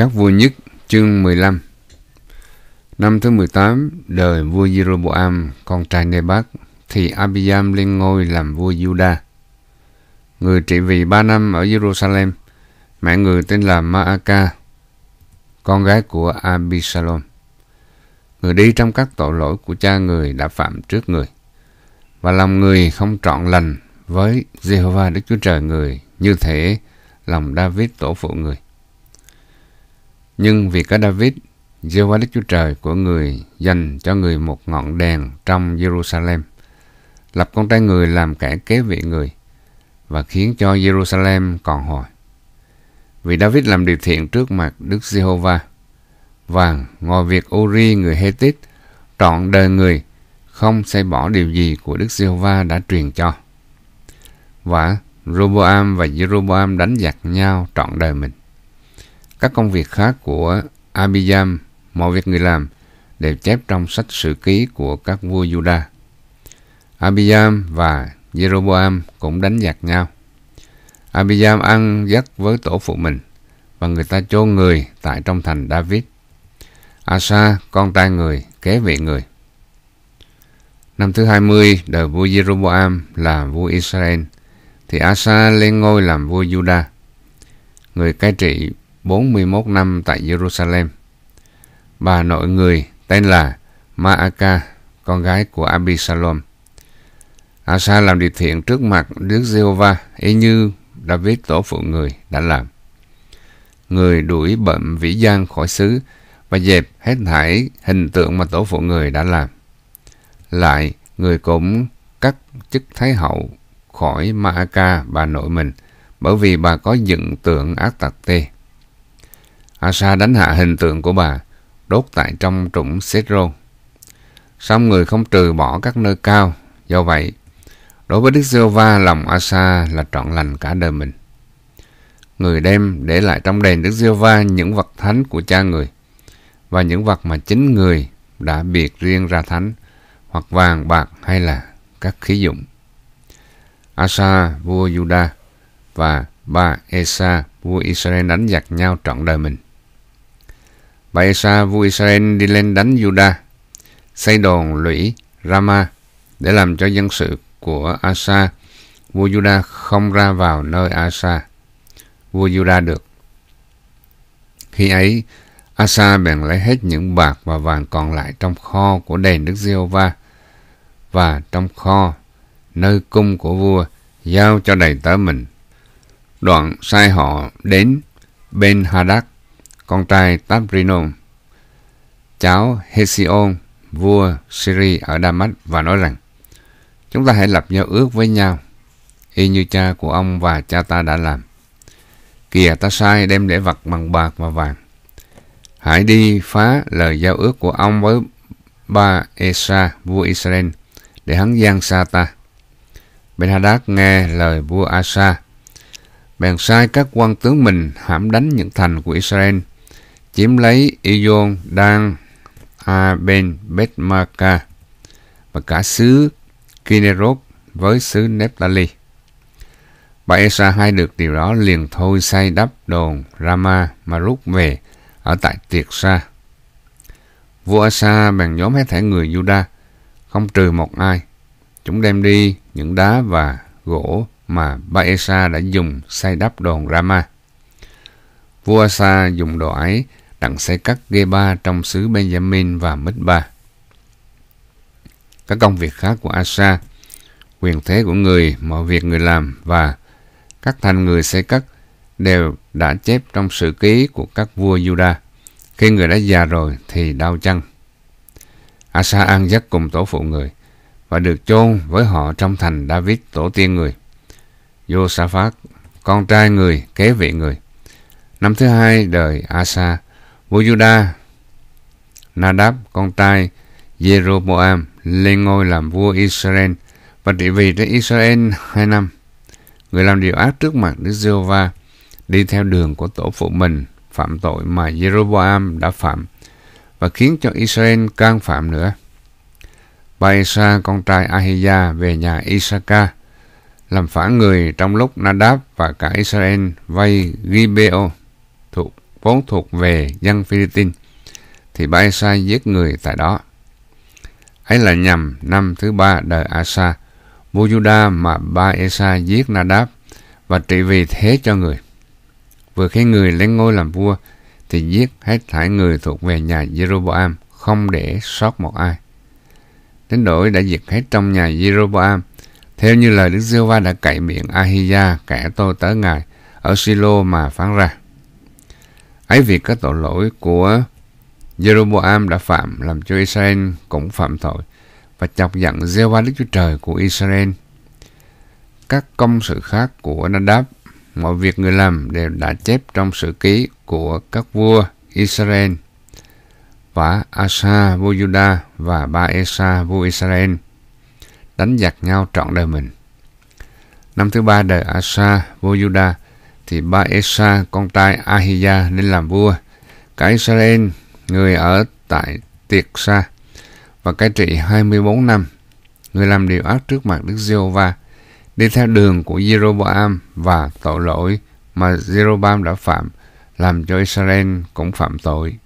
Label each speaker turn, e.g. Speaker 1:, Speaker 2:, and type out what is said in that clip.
Speaker 1: Các vua nhất chương 15 Năm thứ 18, đời vua Jeroboam, con trai Nebat, thì Abiyam lên ngôi làm vua Juda. Người trị vì ba năm ở Jerusalem, mẹ người tên là Maaka, con gái của Abisalom. Người đi trong các tội lỗi của cha người đã phạm trước người, và lòng người không trọn lành với Jehovah Đức Chúa Trời người, như thể lòng David tổ phụ người nhưng vì có David, giê Đức Chúa Trời của người dành cho người một ngọn đèn trong Jerusalem, lập con trai người làm kẻ kế vị người và khiến cho Jerusalem còn hồi. Vì David làm điều thiện trước mặt Đức Giê-hô-va và ngồi việc Uri người Hethit trọn đời người không xây bỏ điều gì của Đức Giê-hô-va đã truyền cho. Và Roboam và Jeroboam đánh giặc nhau trọn đời mình. Các công việc khác của Abiyam, mọi việc người làm, đều chép trong sách sử ký của các vua Juda. Abiyam và Jeroboam cũng đánh giặc nhau. Abiyam ăn giấc với tổ phụ mình và người ta chôn người tại trong thành David. Asa, con trai người, kế vị người. Năm thứ 20 đời vua Jeroboam là vua Israel thì Asa lên ngôi làm vua Juda. Người cai trị 41 năm tại Jerusalem. Bà nội người tên là Maaka, con gái của Abisalom. Asa làm điều thiện trước mặt Đức Giê-hô-va, y như David tổ phụ người đã làm. Người đuổi bệnh vĩ gian khỏi xứ và dẹp hết thảy hình tượng mà tổ phụ người đã làm. Lại, người cũng cắt chức thái hậu khỏi Maaka bà nội mình bởi vì bà có dựng tượng ác tặc tê. Asa đánh hạ hình tượng của bà, đốt tại trong trũng Sedro. Song người không trừ bỏ các nơi cao, do vậy, đối với Đức giê va lòng Asa là trọn lành cả đời mình. Người đem để lại trong đền Đức giê va những vật thánh của cha người và những vật mà chính người đã biệt riêng ra thánh hoặc vàng bạc hay là các khí dụng. Asa vua Juda và ba Esa vua Israel đánh giặc nhau trọn đời mình. Vậy vua Israel đi lên đánh Juda, xây đồn lũy Rama để làm cho dân sự của Asa. Vua Juda không ra vào nơi Asa. Vua Juda được. Khi ấy, Asa bèn lấy hết những bạc và vàng còn lại trong kho của đền Đức Giê-hô-va và trong kho nơi cung của vua giao cho đầy tớ mình. Đoạn sai họ đến bên Hadad con trai Tabrinon, cháu hesion vua Syri ở Damas và nói rằng Chúng ta hãy lập giao ước với nhau, y như cha của ông và cha ta đã làm. Kìa ta sai đem lễ vật bằng bạc và vàng. Hãy đi phá lời giao ước của ông với ba Esa, vua Israel, để hắn gian xa ta. Ben Hadad nghe lời vua Asa, bèn sai các quan tướng mình hãm đánh những thành của Israel chiếm lấy Ion đang Aben Betmaka và cả xứ Kinerot với xứ Nephtali. Bà Esra hai được điều đó liền thôi say đắp đồn Rama mà rút về ở tại Tiệt Sa. Vua Asa bèn nhóm hết thảy người Juda, không trừ một ai. Chúng đem đi những đá và gỗ mà Ba Esa đã dùng xây đắp đồn Rama. Vua Asa dùng đồ ấy đặng xây cắt Geba trong xứ Benjamin và Mizpa. Các công việc khác của Asa, quyền thế của người, mọi việc người làm và các thành người xây cắt đều đã chép trong sự ký của các vua Juda. Khi người đã già rồi thì đau chân. Asa an giấc cùng tổ phụ người và được chôn với họ trong thành David tổ tiên người. Josaphat, con trai người, kế vị người. Năm thứ hai đời Asa, Vua Vojuda, Nadab, con trai Jeroboam, lên ngôi làm vua Israel và trị vì trên Israel hai năm. Người làm điều ác trước mặt Đức Giê-hô-va, đi theo đường của tổ phụ mình, phạm tội mà Jeroboam đã phạm và khiến cho Israel can phạm nữa. Baesa con trai Ahia về nhà Isaka làm phản người trong lúc Nadab và cả Israel vay Gibeo thuộc vốn thuộc về dân Philippines, thì bà Asa giết người tại đó. Ấy là nhằm năm thứ ba đời Asa, vua Juda mà ba Asa giết Nadab và trị vì thế cho người. Vừa khi người lên ngôi làm vua, thì giết hết thải người thuộc về nhà Jeroboam, không để sót một ai. Đến đổi đã diệt hết trong nhà Jeroboam, theo như lời Đức Giê-hô-va đã cậy miệng Ahia kẻ tôi tớ ngài ở Silo mà phán ra. Ấy vì các tội lỗi của Jeroboam đã phạm làm cho Israel cũng phạm tội và chọc giận Jehovah Đức Chúa Trời của Israel. Các công sự khác của Nadab, mọi việc người làm đều đã chép trong sự ký của các vua Israel và Asa vua Juda và ba Esa vua Israel đánh giặc nhau trọn đời mình. Năm thứ ba đời Asa vua Juda thì ba Esa con trai Ahiya nên làm vua. Cả Israel người ở tại Tiệt Sa và cai trị 24 năm. Người làm điều ác trước mặt Đức Giê-hô-va, đi theo đường của Jeroboam và tội lỗi mà Jeroboam đã phạm, làm cho Israel cũng phạm tội.